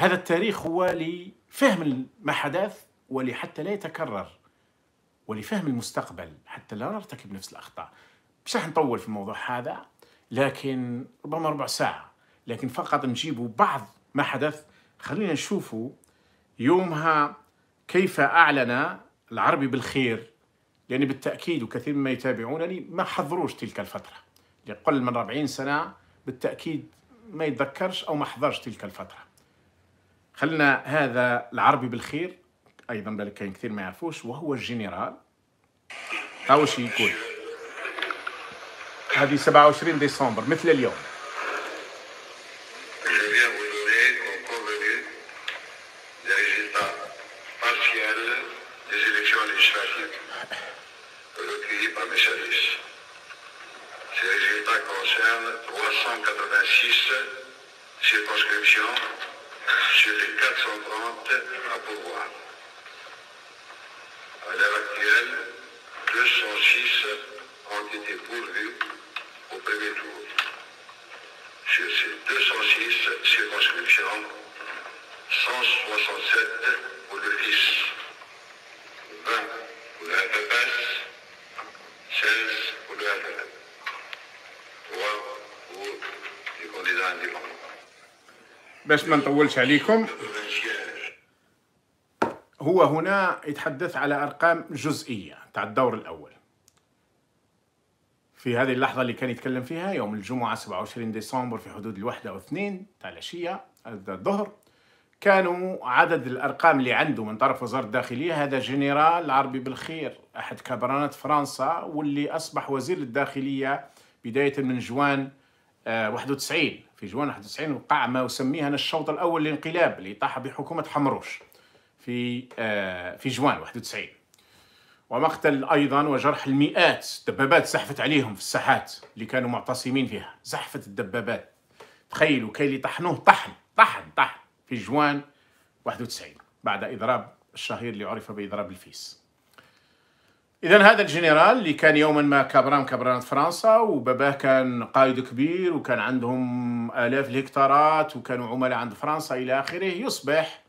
هذا التاريخ هو لفهم ما حدث ولحتى لا يتكرر ولفهم المستقبل حتى لا نرتكب نفس الأخطاء مش راح نطول في الموضوع هذا لكن ربما ربع ساعة لكن فقط نجيب بعض ما حدث خلينا نشوفوا يومها كيف أعلن العربي بالخير يعني بالتأكيد وكثير مما يتابعونني ما حضروش تلك الفترة لقل من 40 سنة بالتأكيد ما يتذكرش أو ما حضرش تلك الفترة خلنا هذا العربي بالخير ايضا بالك كاين كثير ما يعرفوش وهو الجنرال هاو شي يقول هذه 27 ديسمبر مثل اليوم Ces résultats concernent 386 circonscriptions sur les 430 à pouvoir, À l'heure actuelle, 206 ont été pourvus au premier tour. Sur ces 206 circonscriptions, 167 pour le fils, 20 pour le FPS, 16 pour le FLM, 3 pour les candidats indépendants. باش ما نطولش عليكم هو هنا يتحدث على أرقام جزئية تاع الدور الأول في هذه اللحظة اللي كان يتكلم فيها يوم الجمعة 27 ديسمبر في حدود الواحدة أو اثنين تاع العشية الظهر كانوا عدد الأرقام اللي عنده من طرف وزارة الداخلية هذا جنرال عربي بالخير أحد كبرانات فرنسا واللي أصبح وزير الداخلية بداية من جوان 91 آه، في جوان 91 وقع ما أسميه أنا الشوط الأول للانقلاب اللي طاح بحكومة حمروش في آه، في جوان 91 ومقتل أيضا وجرح المئات دبابات زحفت عليهم في الساحات اللي كانوا معتصمين فيها زحفت الدبابات تخيلوا كاين اللي طحنوه طحن طحن طحن في جوان 91 بعد إضراب الشهير اللي عرف بإضراب الفيس اذا هذا الجنرال اللي كان يوما ما كابران كبران فرنسا وباباه كان قائد كبير وكان عندهم الاف الهكتارات وكانوا عملاء عند فرنسا الى اخره يصبح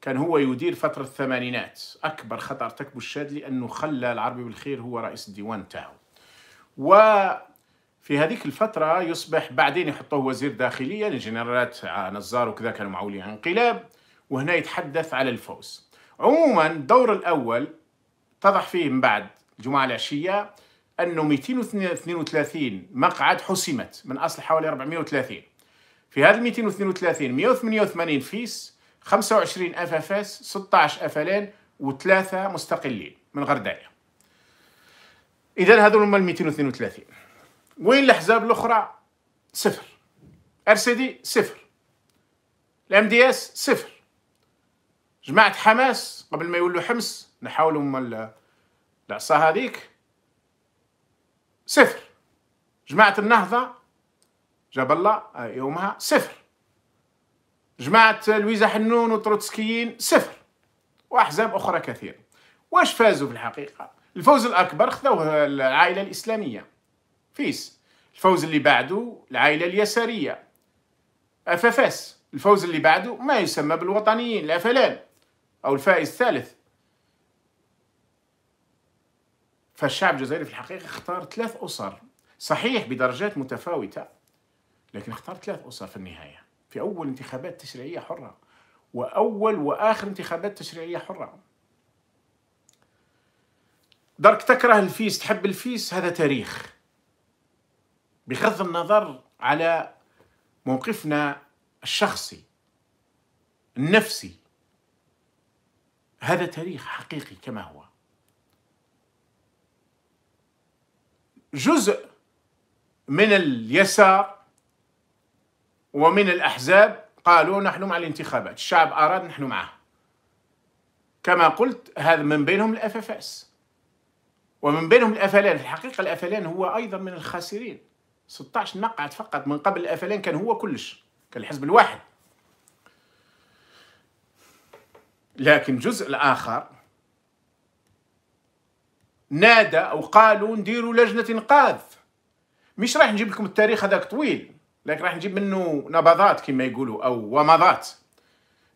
كان هو يدير فترة الثمانينات أكبر خطر تكبو الشاد لأنه خلى العربي بالخير هو رئيس الديوان تاعه وفي هذيك الفترة يصبح بعدين يحطوه وزير داخلية للجنرالات نزار وكذا كانوا معولين انقلاب وهنا يتحدث على الفوز عموما الدور الأول اتضح فيه من بعد الجمعة العشية أنه 232 مقعد حسمت من أصل حوالي 430 في هذا 232 188 فيس 25 اف اف اس 16 افلين وثلاثة مستقلين من غرداية إذا هذول هما ال 232 وين الأحزاب الأخرى؟ صفر ار سي دي صفر الام دي اس صفر جماعة حماس قبل ما يولوا حمص نحاول أم العصا هذيك صفر جماعة النهضة جاب الله آه، يومها صفر جماعة لويزا حنون وتروتسكيين صفر وأحزاب أخرى كثيرة واش فازوا في الحقيقة الفوز الأكبر خذوه العائلة الإسلامية فيس الفوز اللي بعده العائلة اليسارية أفافاس الفوز اللي بعده ما يسمى بالوطنيين الأفلان أو الفائز الثالث فالشعب الجزائري في الحقيقة اختار ثلاث أسر صحيح بدرجات متفاوتة لكن اختار ثلاث أسر في النهاية في أول انتخابات تشريعية حرة وأول وآخر انتخابات تشريعية حرة درك تكره الفيس تحب الفيس هذا تاريخ بغض النظر على موقفنا الشخصي النفسي هذا تاريخ حقيقي كما هو جزء من اليسار ومن الأحزاب قالوا نحن مع الانتخابات الشعب أراد نحن معه كما قلت هذا من بينهم الأفافاس ومن بينهم الافلان في الحقيقه الافلان هو ايضا من الخاسرين 16 مقعد فقط من قبل الافلان كان هو كلش كان الحزب الواحد لكن جزء الاخر نادى او قالوا نديروا لجنه انقاذ مش راح نجيب لكم التاريخ هذاك طويل لكن راح نجيب منه نبضات كما يقولوا او ومضات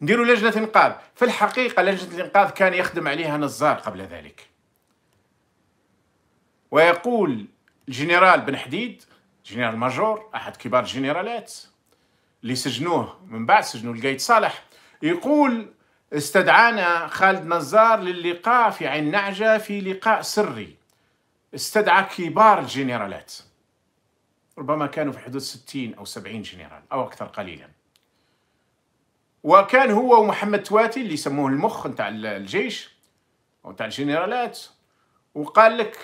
نديروا لجنه انقاذ في الحقيقه لجنه الانقاذ كان يخدم عليها نزار قبل ذلك ويقول الجنرال بن حديد جنرال ماجور احد كبار الجنرالات اللي سجنوه من بعد سجنوا القايد صالح يقول استدعانا خالد نزار للقاء في عين نعجة في لقاء سري استدعى كبار الجنرالات ربما كانوا في حدود ستين أو سبعين جنرال أو أكثر قليلا وكان هو ومحمد تواتي اللي يسموه المخ نتاع الجيش أو نتاع الجنرالات وقال لك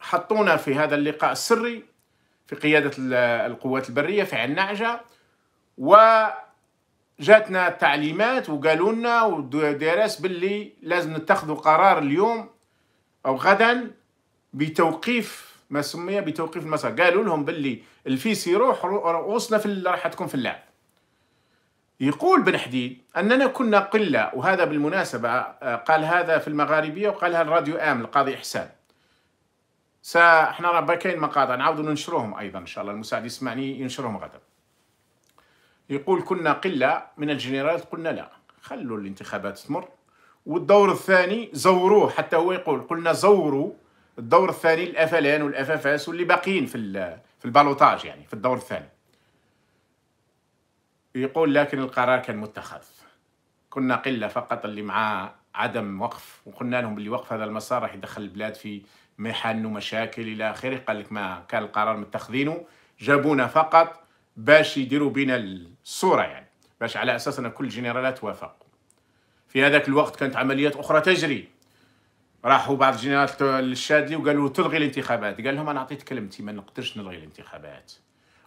حطونا في هذا اللقاء السري في قيادة القوات البرية في عين نعجة و جاتنا تعليمات وقالوا لنا ودارس باللي لازم نتخذوا قرار اليوم او غدا بتوقيف ما سمي بتوقيف المسار قالوا لهم باللي الفيس يروح رؤوسنا في راح تكون في اللعب يقول بن حديد اننا كنا قله وهذا بالمناسبه آه، قال هذا في المغاربيه وقالها الراديو ام القاضي احسان سا احنا راه كاين مقاطع نعاودوا ننشروهم ايضا ان شاء الله المساعد يسمعني ينشرهم غدا يقول كنا قلة من الجنرالات قلنا لا خلوا الانتخابات تمر والدور الثاني زوروه حتى هو يقول قلنا زوروا الدور الثاني الافلان والافافاس واللي باقيين في في البالوتاج يعني في الدور الثاني يقول لكن القرار كان متخذ كنا قله فقط اللي مع عدم وقف وقلنا لهم اللي وقف هذا المسار راح يدخل البلاد في محن ومشاكل الى اخره قال لك ما كان القرار متخذينه جابونا فقط باش يديروا بينا الصوره يعني باش على اساس ان كل الجنرالات وافق في هذاك الوقت كانت عمليات اخرى تجري راحوا بعض الجنرالات للشادلي وقالوا تلغي الانتخابات قال لهم انا عطيت كلمتي ما نقدرش نلغي الانتخابات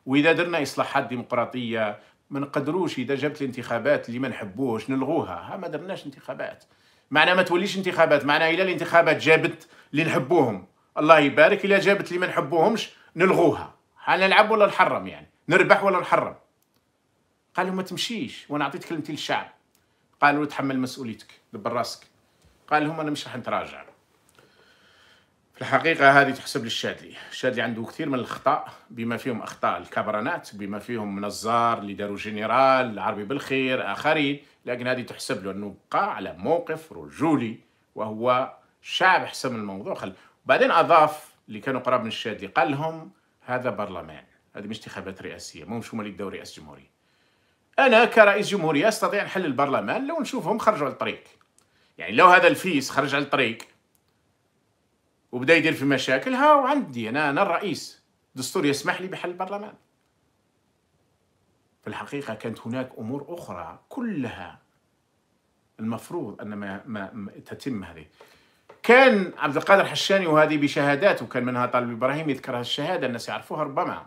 واذا درنا اصلاحات ديمقراطيه ما نقدروش اذا جابت الانتخابات اللي ما نحبوهش نلغوها ها ما درناش انتخابات معناها ما توليش انتخابات معناها الا الانتخابات جابت اللي نحبوهم الله يبارك الا جابت اللي ما نحبوهمش نلغوها نلعب ولا نحرم يعني نربح ولا نحرم قال لهم ما تمشيش وانا عطيت كلمتي للشعب قالوا له تحمل مسؤوليتك دبر راسك قال لهم انا مش راح نتراجع في الحقيقة هذه تحسب للشادلي الشادلي عنده كثير من الأخطاء بما فيهم أخطاء الكبرانات بما فيهم نزار اللي داروا جنرال العربي بالخير آخرين لكن هذه تحسب له أنه بقى على موقف رجولي وهو شعب حسم الموضوع خل... بعدين أضاف اللي كانوا قراب من الشادلي قال لهم هذا برلمان هذه مش انتخابات رئاسيه مش هما اللي دوري رئاسه جمهوريه انا كرئيس جمهوريه استطيع نحل البرلمان لو نشوفهم خرجوا على الطريق يعني لو هذا الفيس خرج على الطريق وبدا يدير في مشاكل هاو عندي انا انا الرئيس الدستور يسمح لي بحل البرلمان في الحقيقه كانت هناك امور اخرى كلها المفروض ان ما, ما تتم هذه كان عبد القادر حشاني وهذه بشهاداته كان منها طالب ابراهيم يذكرها الشهاده الناس يعرفوها ربما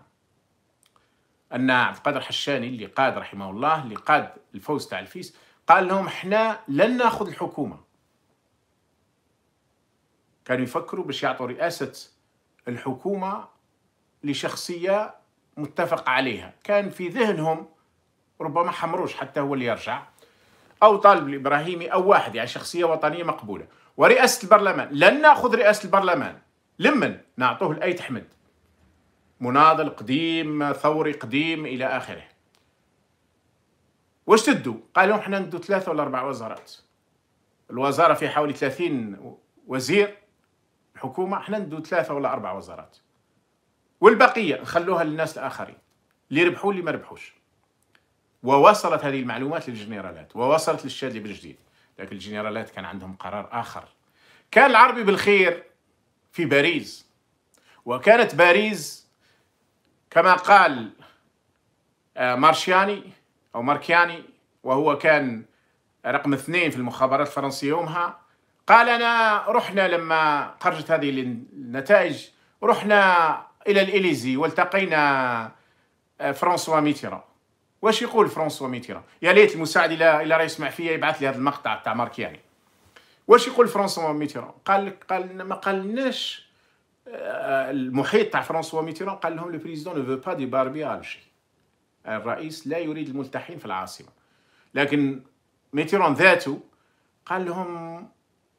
ان عبد القادر حشاني اللي قاد رحمه الله اللي قاد الفوز تاع الفيس قال لهم احنا لن ناخذ الحكومه كانوا يفكروا باش يعطوا رئاسه الحكومه لشخصيه متفق عليها كان في ذهنهم ربما حمروش حتى هو اللي يرجع او طالب الابراهيمي او واحد يعني شخصيه وطنيه مقبوله ورئاسه البرلمان لن ناخذ رئاسه البرلمان لمن نعطوه لايت حمد مناضل قديم ثوري قديم الى اخره واش تدوا قالوا لهم حنا ندوا ثلاثه ولا اربع وزارات الوزاره في حوالي 30 وزير الحكومه حنا ندوا ثلاثه ولا اربع وزارات والبقيه نخلوها للناس الاخرين اللي ربحوا اللي ما ربحوش ووصلت هذه المعلومات للجنرالات ووصلت للشادي بالجديد لكن الجنرالات كان عندهم قرار اخر كان العربي بالخير في باريس وكانت باريس كما قال آه، مارشياني أو ماركياني وهو كان رقم اثنين في المخابرات الفرنسية يومها قال أنا رحنا لما خرجت هذه النتائج رحنا إلى الإليزي والتقينا آه، فرانسوا ميتيرا واش يقول فرانسوا ميتيرا يا ليت المساعد إلى إلى رئيس معفية يبعث لي هذا المقطع تاع ماركياني واش يقول فرانسوا ميتيرا قال قال ما قالناش Euh, المحيط تاع فرانسوا ميتيرون قال لهم لو بريزيدون نو با دي باربي الجي الرئيس لا يريد الملتحين في العاصمه لكن ميتيرون ذاته قال لهم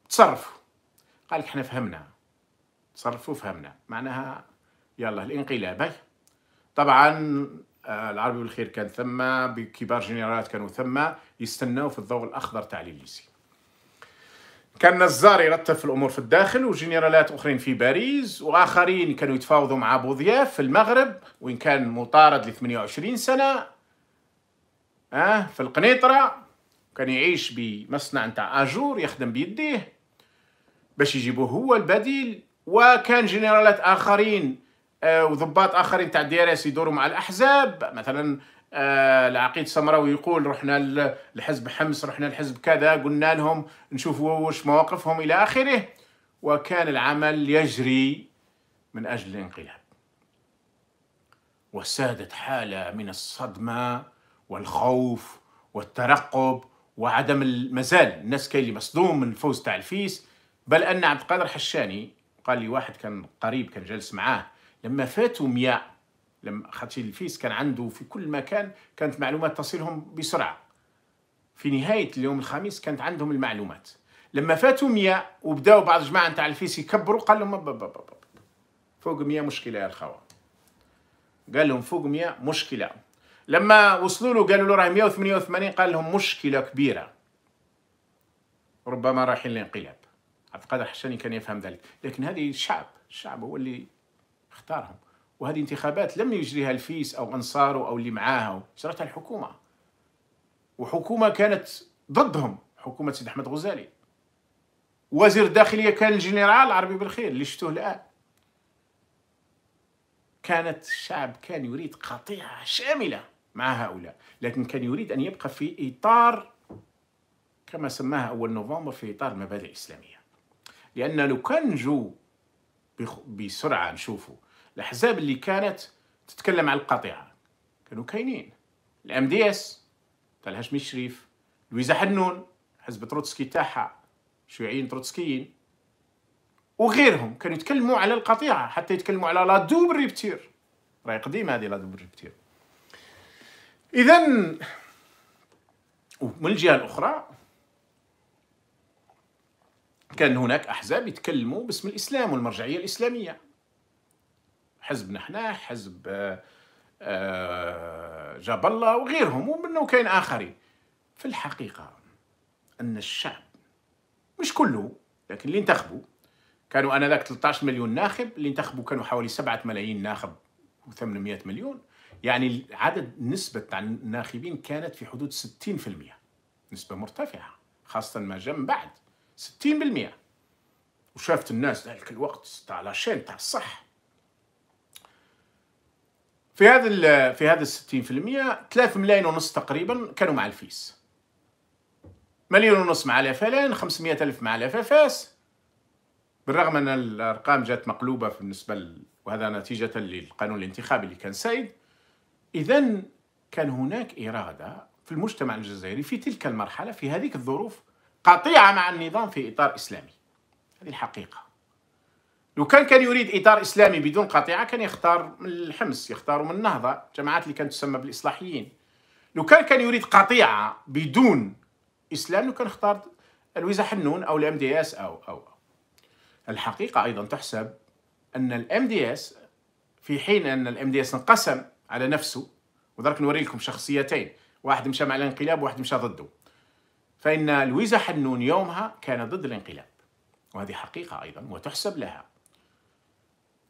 تصرفوا قال لك احنا فهمنا تصرفوا فهمنا معناها يلا الانقلاب طبعا آه، العربي بالخير كان ثم بكبار جنرالات كانوا ثم يستناو في الضوء الاخضر تاع ليليسي كان نزار يرتب في الامور في الداخل وجنرالات اخرين في باريس واخرين كانوا يتفاوضوا مع بوضياف في المغرب وان كان مطارد ل 28 سنه أه في القنيطره كان يعيش بمصنع نتاع اجور يخدم بيديه باش يجيبوه هو البديل وكان جنرالات اخرين آه، وضباط اخرين تاع دي يدوروا مع الاحزاب مثلا آه، العقيد السمراوي يقول رحنا لحزب حمص رحنا لحزب كذا قلنا لهم نشوفوا وش مواقفهم إلى آخره وكان العمل يجري من أجل الانقلاب وسادت حالة من الصدمة والخوف والترقب وعدم المزال الناس كاين اللي مصدوم من الفوز تاع الفيس بل أن عبد القادر حشاني قال لي واحد كان قريب كان جالس معاه لما فاتوا 100 لما خاطر الفيس كان عنده في كل مكان كانت معلومات تصلهم بسرعه في نهايه اليوم الخميس كانت عندهم المعلومات لما فاتوا 100 وبداوا بعض الجماعه نتاع الفيس يكبروا قال لهم فوق 100 مشكله يا الخوا قال لهم فوق 100 مشكله لما وصلوا له قالوا له راه 188 قال لهم مشكله كبيره ربما رايحين لانقلاب عبد القادر حشاني كان يفهم ذلك لكن هذه الشعب الشعب هو اللي اختارهم وهذه انتخابات لم يجريها الفيس أو أنصاره أو اللي معاه جرتها الحكومة وحكومة كانت ضدهم حكومة سيد أحمد غزالي وزير الداخلية كان الجنرال عربي بالخير اللي شفتوه الآن كانت الشعب كان يريد قطيعة شاملة مع هؤلاء لكن كان يريد أن يبقى في إطار كما سماها أول نوفمبر في إطار المبادئ الإسلامية لأن لو كان جو بسرعة نشوفوا الاحزاب اللي كانت تتكلم على القطيعه كانوا كاينين الام دي اس تاع الهاشمي الشريف لويزا حنون حزب تروتسكي تاعها شيوعيين تروتسكيين وغيرهم كانوا يتكلموا على القطيعه حتى يتكلموا على لا دوب ريبتير راهي قديمه هذه لا دوب ريبتير اذا ومن الجهه الاخرى كان هناك احزاب يتكلموا باسم الاسلام والمرجعيه الاسلاميه حزب نحنا حزب آه، آه، جاب الله وغيرهم ومنه كاين آخرين في الحقيقة أن الشعب مش كله لكن اللي انتخبوا كانوا انذاك 13 مليون ناخب اللي انتخبوا كانوا حوالي 7 ملايين ناخب و800 مليون يعني عدد نسبة الناخبين كانت في حدود 60% نسبة مرتفعة خاصة ما جم من بعد 60% وشافت الناس ذلك الوقت تاع لاشين تاع الصح في هذا في هذا ال 60% 3 ملايين ونص تقريبا كانوا مع الفيس مليون ونص مع الافلان 500 الف مع الافافاس بالرغم ان الارقام جات مقلوبه بالنسبه ل... وهذا نتيجه للقانون الانتخابي اللي كان سائد اذا كان هناك اراده في المجتمع الجزائري في تلك المرحله في هذه الظروف قطيعه مع النظام في اطار اسلامي هذه الحقيقه لو كان كان يريد اطار اسلامي بدون قطيعه كان يختار من الحمص يختار من النهضه جماعات اللي كانت تسمى بالاصلاحيين لو كان كان يريد قطيعه بدون اسلام لو كان اختار لويزا حنون او الام دي اس او او الحقيقه ايضا تحسب ان الام دي اس في حين ان الام دي اس انقسم على نفسه ودرك نوري لكم شخصيتين واحد مشى مع الانقلاب وواحد مشى ضده فان لويزا حنون يومها كان ضد الانقلاب وهذه حقيقه ايضا وتحسب لها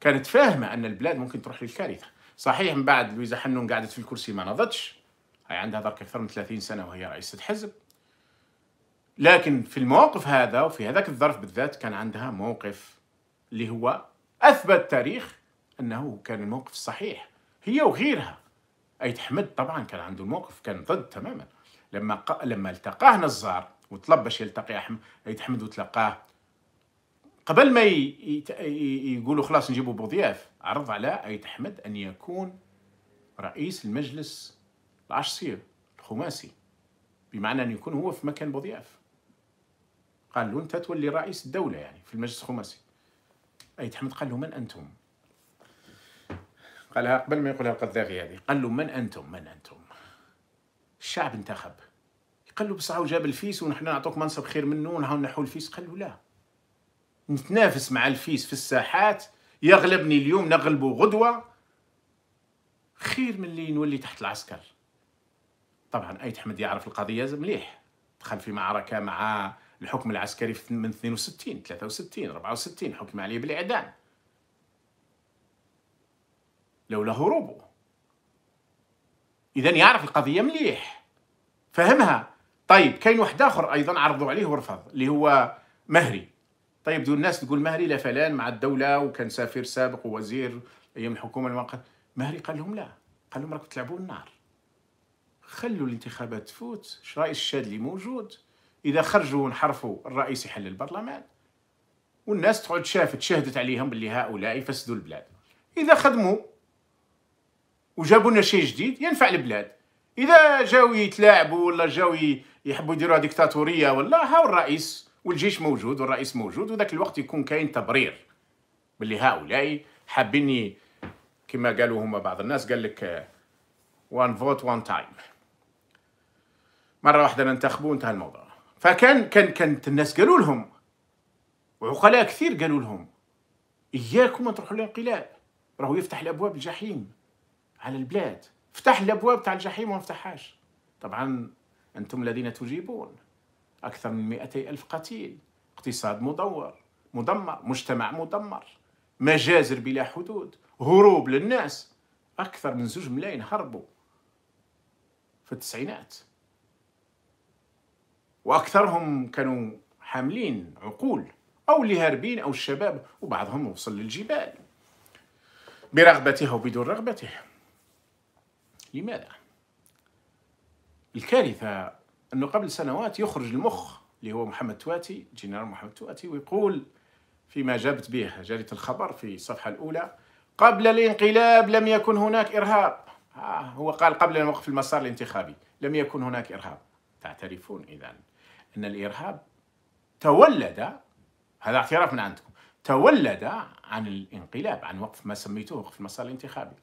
كانت فاهمه ان البلاد ممكن تروح للكارثه صحيح من بعد لويزا حنون قعدت في الكرسي ما نضتش هي عندها درك اكثر من 30 سنه وهي رئيسه حزب لكن في الموقف هذا وفي هذاك الظرف بالذات كان عندها موقف اللي هو اثبت تاريخ انه كان الموقف الصحيح هي وغيرها اي تحمد طبعا كان عنده الموقف كان ضد تماما لما ق... لما التقاه نزار وطلب باش يلتقي احمد اي تحمد وتلقاه قبل ما يقولوا خلاص نجيبوا بوضياف عرض على ايت احمد ان يكون رئيس المجلس العشصير الخماسي بمعنى ان يكون هو في مكان بوضياف قال له انت تولي رئيس الدوله يعني في المجلس الخماسي ايت احمد قال له من انتم قالها قبل ما يقولها القذافي هذه قال له من انتم من انتم الشعب انتخب قال له بصح جاب الفيس ونحن نعطوك منصب خير منه ونحاول نحول الفيس قال له لا نتنافس مع الفيس في الساحات يغلبني اليوم نغلبه غدوة خير من اللي نولي تحت العسكر طبعا أيت حمد يعرف القضية مليح دخل في معركة مع الحكم العسكري من 62 63 64 حكم عليه بالإعدام لولا هروبه إذا يعرف القضية مليح فهمها طيب كاين واحد آخر أيضا عرضوا عليه ورفض اللي هو مهري طيب دول الناس تقول مهري لا فلان مع الدوله وكان سفير سابق ووزير ايام الحكومه المؤقته مهري قال لهم لا قال لهم راكم تلعبوا النار خلوا الانتخابات تفوت الشاد الشاذلي موجود اذا خرجوا ونحرفوا الرئيس يحل البرلمان والناس تقعد شافت شهدت عليهم باللي هؤلاء يفسدوا البلاد اذا خدموا وجابوا لنا شيء جديد ينفع البلاد اذا جاو يتلاعبوا ولا جاو يحبوا يديروا ديكتاتوريه ولا هاو الرئيس والجيش موجود والرئيس موجود وذاك الوقت يكون كاين تبرير باللي هؤلاء حابين كما قالوا هما بعض الناس قال لك وان فوت وان تايم مره واحده ننتخبوا انتهى الموضوع فكان كان كانت الناس قالوا لهم وعقلاء كثير قالوا لهم اياكم ان تروحوا للانقلاب راهو يفتح الابواب الجحيم على البلاد فتح الابواب تاع الجحيم وما فتحهاش طبعا انتم الذين تجيبون أكثر من 200 ألف قتيل اقتصاد مدور مدمر مجتمع مدمر مجازر بلا حدود هروب للناس أكثر من زوج ملايين هربوا في التسعينات وأكثرهم كانوا حاملين عقول أو اللي هاربين أو الشباب وبعضهم وصل للجبال برغبته وبدون رغبته لماذا؟ الكارثة انه قبل سنوات يخرج المخ اللي هو محمد تواتي جنرال محمد تواتي ويقول فيما جابت به جريده الخبر في الصفحه الاولى قبل الانقلاب لم يكن هناك ارهاب آه هو قال قبل ان المسار الانتخابي لم يكن هناك ارهاب تعترفون اذا ان الارهاب تولد هذا اعتراف من عندكم تولد عن الانقلاب عن وقف ما سميتوه وقف المسار الانتخابي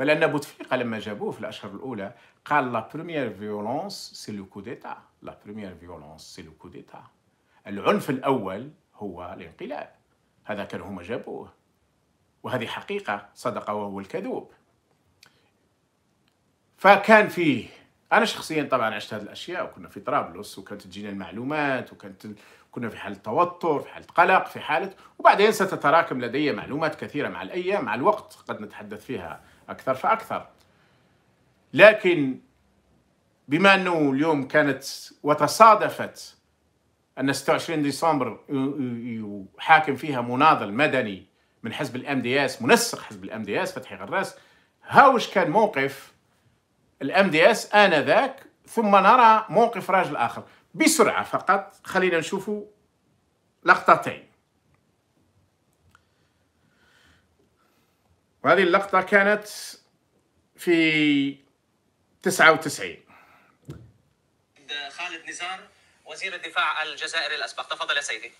بل ان بوتفليقه لما جابوه في الاشهر الاولى قال لا بروميير فيولونس سي لو كو ديتا لا بروميير فيولونس سي لو كو ديتا العنف الاول هو الانقلاب هذا كان هما جابوه وهذه حقيقه صدق وهو الكذوب فكان فيه انا شخصيا طبعا عشت هذه الاشياء وكنا في طرابلس وكانت تجينا المعلومات وكانت كنا في حالة توتر في حالة قلق في حالة وبعدين ستتراكم لدي معلومات كثيرة مع الأيام مع الوقت قد نتحدث فيها أكثر فأكثر لكن بما أنه اليوم كانت وتصادفت أن 26 ديسمبر يحاكم فيها مناضل مدني من حزب الام دي اس منسق حزب الام دي اس فتحي غراس هاوش كان موقف الام دي اس انذاك ثم نرى موقف راجل اخر بسرعة فقط خلينا نشوفوا لقطتين وهذه اللقطة كانت في 99 خالد نزار وزير الدفاع الجزائري الأسبق تفضل يا سيدي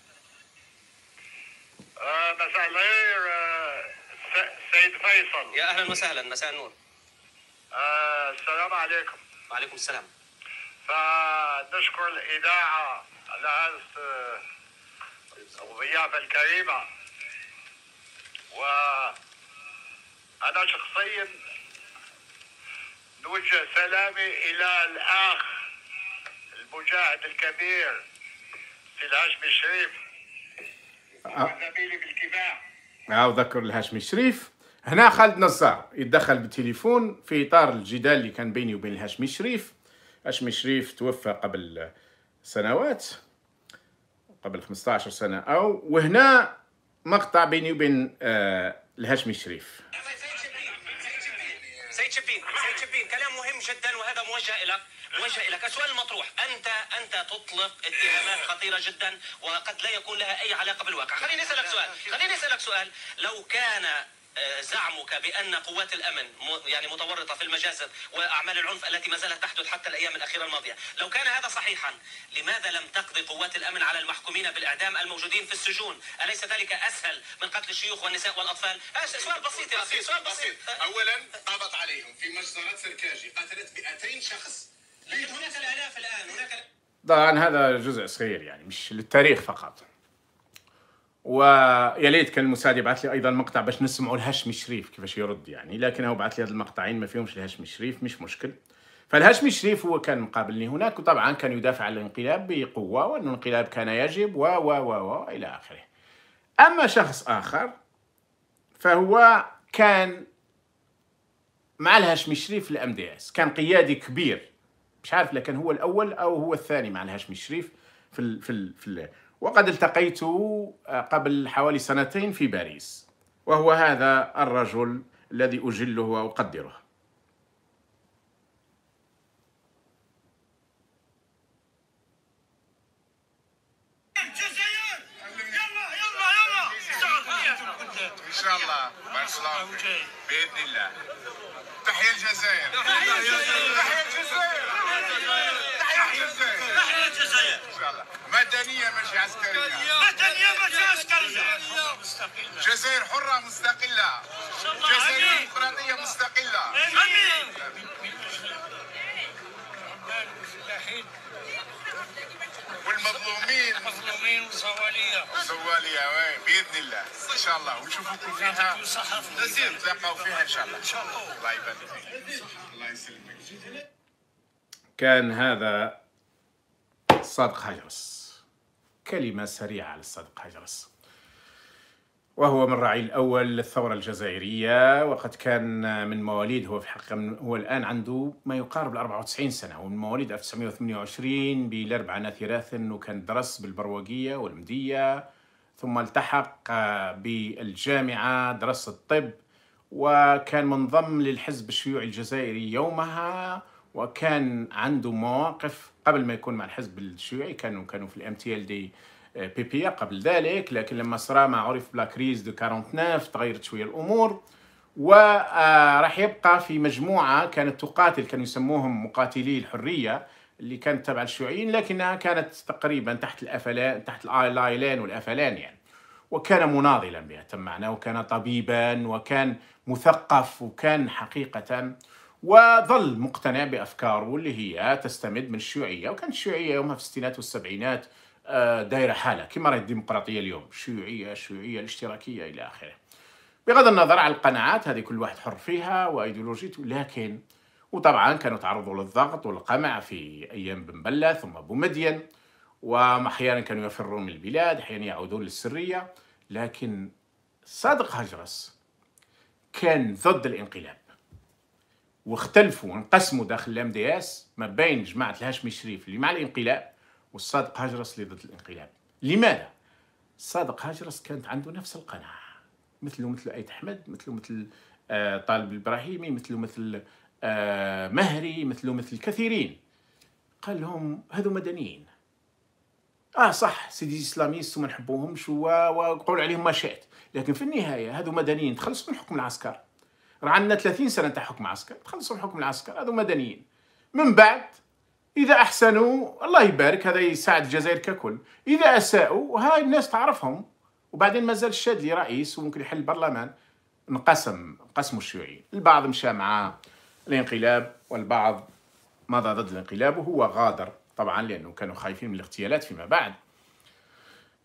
آه، مساء الخير آه، سيد فيصل يا أهلا وسهلا مساء النور آه، السلام عليكم وعليكم السلام فنشكر الإذاعة على هذه آه، الضيافة الكريمة وأنا شخصيا نوجه سلامي إلى الأخ المجاهد الكبير في الهاشمي الشريف أه. أو آه، ذكر الهاشمي الشريف هنا خالد نزار يتدخل بالتليفون في اطار الجدال اللي كان بيني وبين الهاشمي الشريف أشمي شريف توفى قبل سنوات قبل 15 سنة أو وهنا مقطع بيني وبين آه، الهاشمي شريف سيد شبين سيد شبين كلام مهم جدا وهذا موجه إليك موجه إليك السؤال المطروح انت انت تطلق اتهامات خطيره جدا وقد لا يكون لها اي علاقه بالواقع خليني اسالك سؤال خليني اسالك سؤال لو كان زعمك بان قوات الامن يعني متورطه في المجازر واعمال العنف التي ما زالت تحدث حتى الايام الاخيره الماضيه، لو كان هذا صحيحا لماذا لم تقضي قوات الامن على المحكومين بالاعدام الموجودين في السجون؟ اليس ذلك اسهل من قتل الشيوخ والنساء والاطفال؟ آه، سؤال بسيط يا اخي سؤال بسيط, آه. اولا قضت عليهم في مجزره سركاجي قتلت 200 شخص هناك الالاف الان هناك طبعا هذا جزء صغير يعني مش للتاريخ فقط ويا ليت كان المساعد يبعث لي ايضا مقطع باش نسمعوا الهاشمي شريف كيفاش يرد يعني لكن هو بعث لي هذ المقطعين ما فيهمش الهاشمي شريف مش مشكل فالهاشمي شريف هو كان مقابلني هناك وطبعا كان يدافع عن الانقلاب بقوه وان الانقلاب كان يجب و و و الى اخره اما شخص اخر فهو كان مع الهاشمي شريف الام دي اس كان قيادي كبير مش عارف لكن هو الاول او هو الثاني مع الهاشمي شريف في الـ في الـ في الـ وقد التقيت آه، قبل حوالي سنتين في باريس وهو هذا الرجل الذي أجله وأقدره شاء الله الله يبارك كان هذا صادق هجرس كلمة سريعة للصادق هجرس وهو من راعي الأول للثورة الجزائرية وقد كان من مواليد هو في الحقيقة هو الآن عنده ما يقارب الأربعة 94 سنة ومن مواليد 1928 بالأربعة نثيراث وكان درس بالبروقية والمدية ثم التحق بالجامعة درس الطب وكان منضم للحزب الشيوعي الجزائري يومها وكان عنده مواقف قبل ما يكون مع الحزب الشيوعي كانوا كانوا في الام تي ال دي بي بي قبل ذلك لكن لما صرا ما عرف بلا كريز دو 49 تغيرت شويه الامور وراح آه، يبقى في مجموعه كانت تقاتل كانوا يسموهم مقاتلي الحريه اللي كانت تبع الشيوعيين لكنها كانت تقريبا تحت الافلان تحت الايلاين والافلان يعني وكان مناضلا بأتم معنى وكان طبيبا وكان مثقف وكان حقيقة وظل مقتنع بأفكاره اللي هي تستمد من الشيوعية وكانت الشيوعية يومها في الستينات والسبعينات آه، دايرة حالة كما رأي الديمقراطية اليوم الشيوعية الشيوعية الاشتراكية إلى آخره بغض النظر عن القناعات هذه كل واحد حر فيها وأيديولوجيته لكن وطبعا كانوا تعرضوا للضغط والقمع في أيام بن بلة ثم بومدين وأحيانا كانوا يفرون من البلاد أحيانا يعودون للسرية لكن صادق هجرس كان ضد الانقلاب واختلفوا وانقسموا داخل الام دي اس ما بين جماعه الهاشمي الشريف اللي مع الانقلاب والصادق هجرس اللي ضد الانقلاب لماذا صادق هجرس كانت عنده نفس القناعه مثله مثل ايت احمد مثله مثل آه طالب الابراهيمي مثله مثل آه مهري مثله مثل كثيرين قال لهم هذو مدنيين اه صح سيدي الاسلاميست وما نحبوهمش وقول عليهم ما شئت لكن في النهايه هذو مدنيين تخلصوا من حكم العسكر راه عندنا 30 سنه تاع حكم عسكر تخلصوا من حكم العسكر هذو مدنيين من بعد اذا احسنوا الله يبارك هذا يساعد الجزائر ككل اذا اساءوا هاي الناس تعرفهم وبعدين مازال الشادلي رئيس وممكن يحل البرلمان انقسم انقسموا الشيوعيين البعض مشى مع الانقلاب والبعض مضى ضد الانقلاب وهو غادر طبعا لأنهم كانوا خايفين من الاغتيالات فيما بعد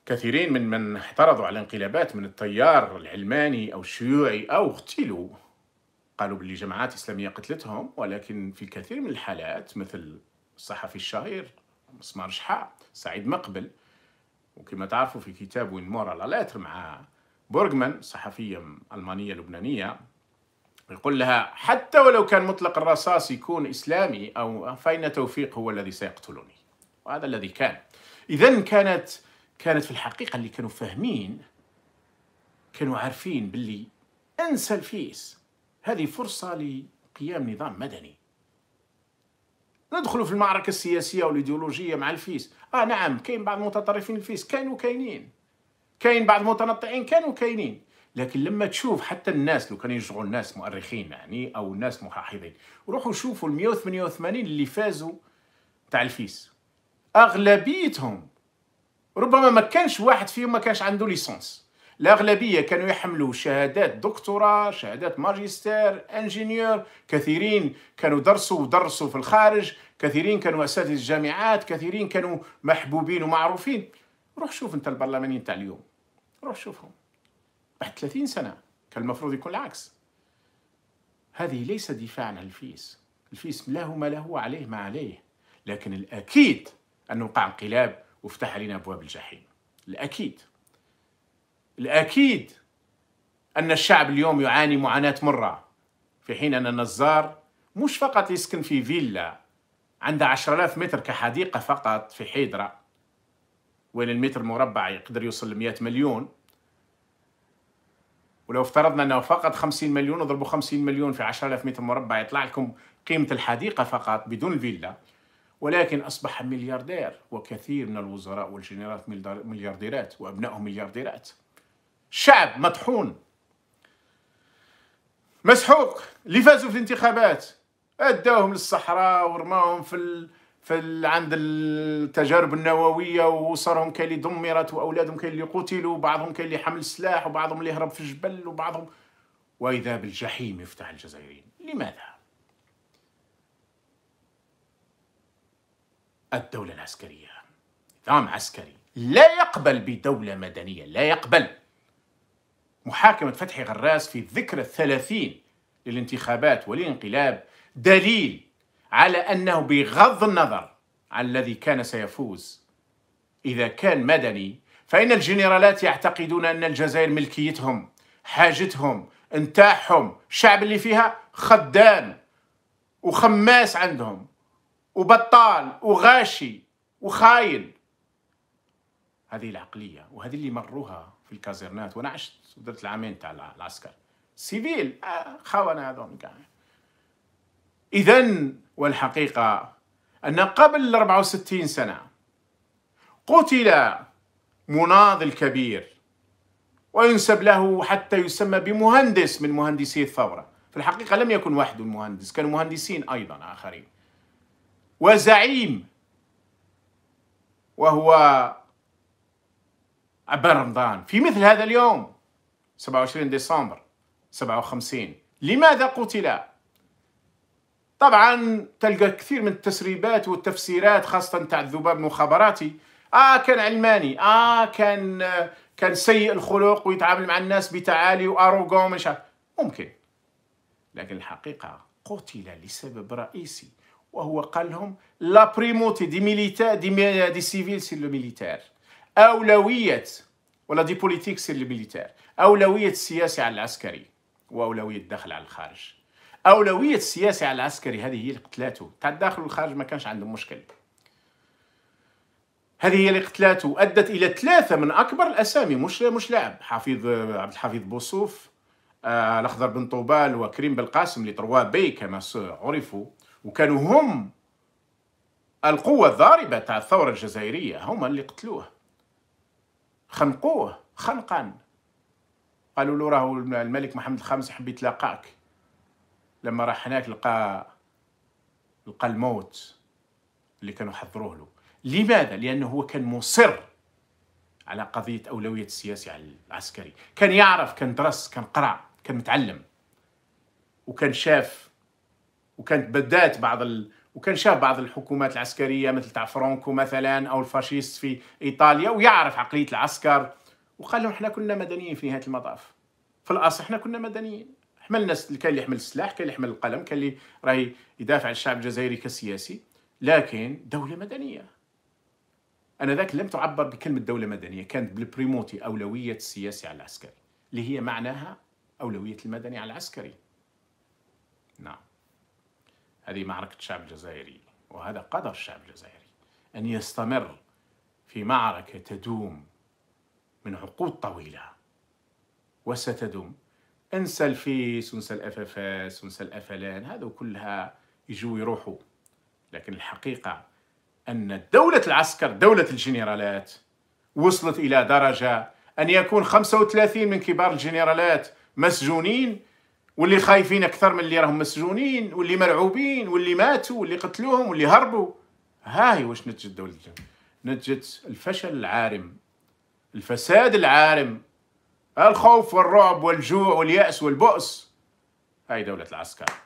كثيرين من من احترضوا على انقلابات من التيار العلماني أو الشيوعي أو اغتيلوا قالوا باللي جماعات إسلامية قتلتهم ولكن في كثير من الحالات مثل الصحفي الشهير مسمار شحا سعيد مقبل وكما تعرفوا في كتاب وين مورا لاتر مع بورغمان صحفية ألمانية لبنانية يقول لها حتى ولو كان مطلق الرصاص يكون إسلامي أو فإن توفيق هو الذي سيقتلني وهذا الذي كان إذا كانت كانت في الحقيقة اللي كانوا فاهمين كانوا عارفين باللي انسى الفيس هذه فرصة لقيام نظام مدني ندخلوا في المعركة السياسية والإيديولوجية مع الفيس آه نعم كاين بعض متطرفين الفيس كانوا كاينين كاين بعض المتنطعين كانوا كاينين لكن لما تشوف حتى الناس لو كان يرجعوا الناس مؤرخين يعني او الناس محاحظين روحوا شوفوا ال 188 اللي فازوا تاع الفيس اغلبيتهم ربما ما كانش واحد فيهم ما كانش عنده ليسونس الاغلبيه كانوا يحملوا شهادات دكتوراه شهادات ماجستير انجينيور كثيرين كانوا درسوا ودرسوا في الخارج كثيرين كانوا اساتذه الجامعات كثيرين كانوا محبوبين ومعروفين روح شوف انت البرلمانيين تاع اليوم روح شوفهم بعد 30 سنة كان المفروض يكون العكس هذه ليس دفاع عن الفيس الفيس له ما له وعليه ما عليه لكن الأكيد أنه وقع انقلاب وفتح علينا أبواب الجحيم الأكيد الأكيد أن الشعب اليوم يعاني معاناة مرة في حين أن النزار مش فقط يسكن في فيلا عندها 10000 متر كحديقة فقط في حيدرة وين المتر المربع يقدر يوصل لمئة مليون ولو افترضنا انه فقط 50 مليون اضربوا 50 مليون في 10000 متر مربع يطلع لكم قيمه الحديقه فقط بدون الفيلا ولكن اصبح ملياردير وكثير من الوزراء والجنرالات مليارديرات وابنائهم مليارديرات شعب مطحون مسحوق اللي فازوا في الانتخابات اداوهم للصحراء ورماهم في في عند التجارب النوويه وصارهم كاين اللي دمرت واولادهم كاين اللي قتلوا بعضهم كاين اللي حمل سلاح وبعضهم اللي هرب في الجبل وبعضهم واذا بالجحيم يفتح الجزائريين لماذا الدوله العسكريه نظام عسكري لا يقبل بدوله مدنيه لا يقبل محاكمه فتحي غراس في الذكرى الثلاثين للانتخابات والانقلاب دليل على أنه بغض النظر عن الذي كان سيفوز إذا كان مدني فإن الجنرالات يعتقدون أن الجزائر ملكيتهم حاجتهم انتاحهم الشعب اللي فيها خدام وخماس عندهم وبطال وغاشي وخاين هذه العقلية وهذه اللي مروها في الكازرنات وأنا عشت ودرت العامين تاع العسكر سيفيل آه خاونة هذون كاع إذا والحقيقة أن قبل 64 سنة قتل مناضل كبير وينسب له حتى يسمى بمهندس من مهندسي الثورة في الحقيقة لم يكن وحده المهندس كانوا مهندسين أيضا آخرين وزعيم وهو عبار رمضان في مثل هذا اليوم 27 ديسمبر 57 لماذا قتل؟ طبعا تلقى كثير من التسريبات والتفسيرات خاصة تاع الذباب المخابراتي اه كان علماني اه كان كان سيء الخلق ويتعامل مع الناس بتعالي واروغون مش ممكن لكن الحقيقة قتل لسبب رئيسي وهو قال لهم لا بريموتي دي ميليتا دي, دي سيفيل سي لو ميليتير أولوية ولا دي بوليتيك سي لو ميليتير أولوية السياسي على العسكري وأولوية الدخل على الخارج اولويه السياسي على العسكري هذه هي اللي قتلاته تاع الداخل والخارج ما كانش عندهم مشكل هذه هي اللي قتلاته ادت الى ثلاثه من اكبر الاسامي مش مش لاعب حفيظ عبد الحفيظ بوصوف آه الاخضر بن طوبال وكريم بالقاسم اللي طروا بي كما عرفوا وكانوا هم القوة الضاربة تاع الثورة الجزائرية هما اللي قتلوه خنقوه خنقا قالوا له راهو الملك محمد الخامس يحب يتلاقاك لما راح هناك لقى لقى الموت اللي كانوا حضروه له لماذا؟ لأنه هو كان مصر على قضية أولوية السياسي على العسكري كان يعرف كان درس كان قرأ كان متعلم وكان شاف وكانت بدات بعض ال... وكان شاف بعض الحكومات العسكريه مثل تاع فرانكو مثلا او الفاشيست في ايطاليا ويعرف عقليه العسكر وقال لهم احنا كنا مدنيين في نهايه المطاف في الاصل احنا كنا مدنيين حمل الناس كاين اللي حمل السلاح كاين اللي حمل القلم كاين اللي راهي يدافع على الشعب الجزائري كسياسي لكن دوله مدنيه انا ذاك لم تعبر بكلمه دوله مدنيه كانت بالبريموتي اولويه السياسي على العسكري اللي هي معناها اولويه المدني على العسكري نعم هذه معركه الشعب الجزائري وهذا قدر الشعب الجزائري ان يستمر في معركه تدوم من عقود طويله وستدوم انسى الفيس وانسى الافافاس ونسى وانسى الافلان هذو كلها يجوا يروحوا لكن الحقيقه ان دوله العسكر دوله الجنرالات وصلت الى درجه ان يكون 35 من كبار الجنرالات مسجونين واللي خايفين اكثر من اللي راهم مسجونين واللي مرعوبين واللي ماتوا واللي قتلوهم واللي هربوا هاي واش نتجت دوله نتجت الفشل العارم الفساد العارم الخوف والرعب والجوع واليأس والبؤس هاي دولة العسكر